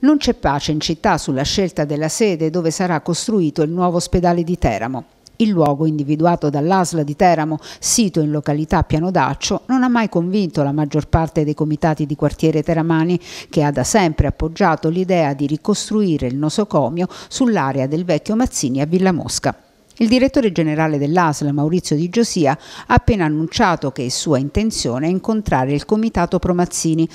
Non c'è pace in città sulla scelta della sede dove sarà costruito il nuovo ospedale di Teramo. Il luogo individuato dall'ASLA di Teramo, sito in località Pianodaccio, non ha mai convinto la maggior parte dei comitati di quartiere teramani, che ha da sempre appoggiato l'idea di ricostruire il nosocomio sull'area del vecchio Mazzini a Villa Mosca. Il direttore generale dell'ASLA, Maurizio Di Giosia, ha appena annunciato che è sua intenzione incontrare il comitato Promazzini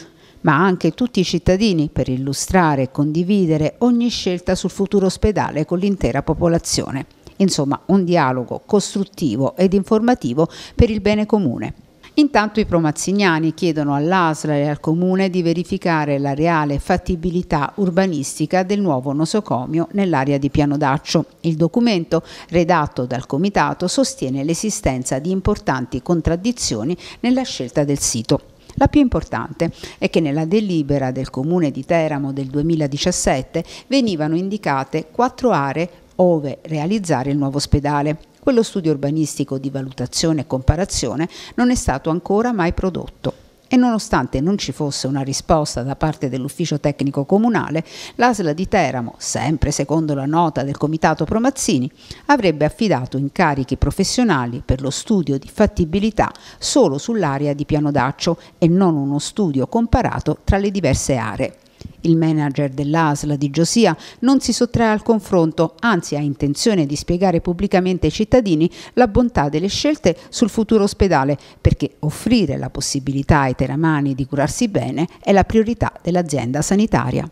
ma anche tutti i cittadini per illustrare e condividere ogni scelta sul futuro ospedale con l'intera popolazione. Insomma, un dialogo costruttivo ed informativo per il bene comune. Intanto i promazziniani chiedono all'ASL e al Comune di verificare la reale fattibilità urbanistica del nuovo nosocomio nell'area di Piano Daccio. Il documento, redatto dal Comitato, sostiene l'esistenza di importanti contraddizioni nella scelta del sito. La più importante è che nella delibera del Comune di Teramo del 2017 venivano indicate quattro aree ove realizzare il nuovo ospedale. Quello studio urbanistico di valutazione e comparazione non è stato ancora mai prodotto e nonostante non ci fosse una risposta da parte dell'ufficio tecnico comunale, l'ASL di Teramo, sempre secondo la nota del comitato Promazzini, avrebbe affidato incarichi professionali per lo studio di fattibilità solo sull'area di Piano Daccio e non uno studio comparato tra le diverse aree. Il manager dell'ASL di Giosia non si sottrae al confronto, anzi ha intenzione di spiegare pubblicamente ai cittadini la bontà delle scelte sul futuro ospedale, perché offrire la possibilità ai teramani di curarsi bene è la priorità dell'azienda sanitaria.